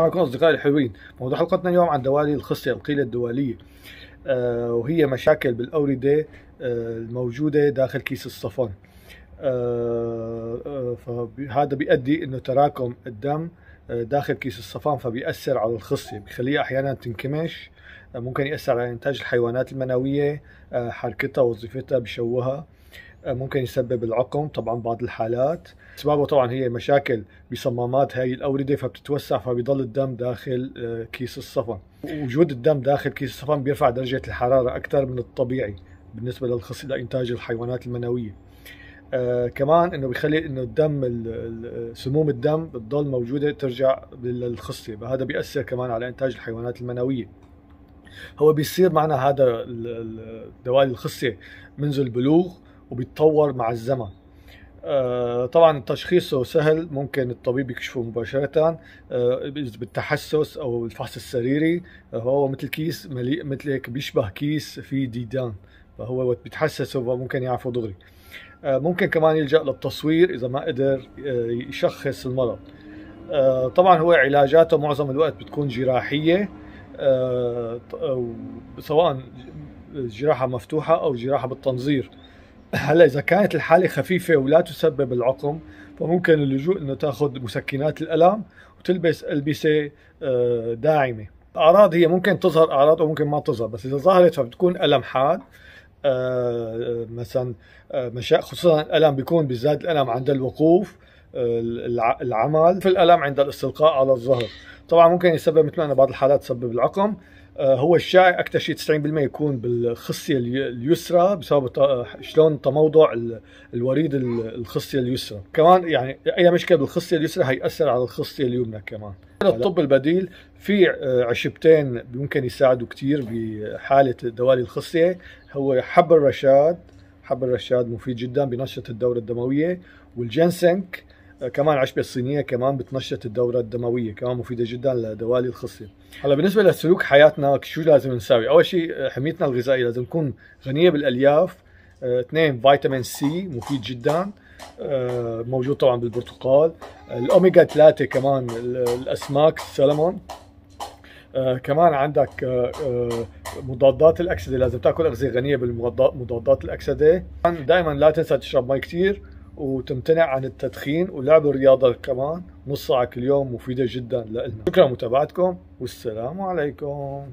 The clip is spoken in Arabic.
عليكم أصدقائي الحلوين موضوع حلقتنا اليوم عن دوالي الخصية القيلة الدولية آه وهي مشاكل بالأوردة آه الموجودة داخل كيس الصفن آه, آه، فهذا بيؤدي أنه تراكم الدم آه، داخل كيس الصفان فبيأثر على الخصية بيخليها أحيانا تنكمش آه، ممكن يأثر على إنتاج الحيوانات المنوية حركتها وظيفتها بشوهها آه، ممكن يسبب العقم طبعا بعض الحالات اسبابه طبعا هي مشاكل بصمامات هاي الاورده فبتتوسع فبيضل الدم داخل آه، كيس الصفن وجود الدم داخل كيس الصفن بيرفع درجه الحراره اكثر من الطبيعي بالنسبه للخص لانتاج الحيوانات المنويه آه كمان انه بيخلي انه الدم سموم الدم بتضل موجوده ترجع للخصيه فهذا بياثر كمان على انتاج الحيوانات المنويه هو بيصير معنا هذا دوال الخصيه منذ البلوغ وبيتطور مع الزمن آه، طبعا التشخيص سهل ممكن الطبيب يكشفه مباشرة آه، بالتحسس أو الفحص السريري هو مثل كيس مليء مثل هيك بيشبه كيس في ديدان فهو وقت بيتحسس ممكن يعرفه دغري آه، ممكن كمان يلجأ للتصوير إذا ما قدر يشخص المرض طبعا هو علاجاته معظم الوقت بتكون جراحية سواء جراحة مفتوحة أو جراحة بالتنظير هلا اذا كانت الحاله خفيفه ولا تسبب العقم فممكن اللجوء انه تاخذ مسكنات الالم وتلبس البسه آه، داعمه اعراض هي ممكن تظهر اعراض او ممكن ما تظهر بس اذا ظهرت فبتكون الم حاد آه، آه، مثلا مشا... خصوصا الالم بيكون بالذات الالم عند الوقوف العمل في الالم عند الاستلقاء على الظهر طبعا ممكن يسبب مثل ما بعض الحالات تسبب العقم آه، هو الشائع اكثر شيء 90% يكون بالخصيه اليسرى بسبب شلون تموضع الوريد الخصيه اليسرى، كمان يعني اي مشكله بالخصيه اليسرى هياثر على الخصيه اليمنى كمان. الطب البديل في آه، عشبتين ممكن يساعدوا كثير بحاله دوالي الخصيه هو حب الرشاد حب الرشاد مفيد جدا بنشط الدوره الدمويه والجنسنك كمان عشبة الصينية كمان بتنشط الدورة الدموية كمان مفيدة جدا لدوالي الخصية هلا بالنسبة لسلوك حياتنا شو لازم نساوي أول شيء حميتنا آه، الغذائية لازم تكون غنية بالألياف آه، اثنين فيتامين سي مفيد جدا آه، موجود طبعا بالبرتقال الأوميجا 3 كمان الأسماك السلمون آه كمان عندك آه آه مضادات الاكسده لازم تاكل اغذيه غنيه بالمضادات الاكسده دائما لا تنسى تشرب مي كثير وتمتنع عن التدخين ولعب الرياضة كمان نص ساعة كل يوم مفيدة جدا لنا شكرا متابعتكم والسلام عليكم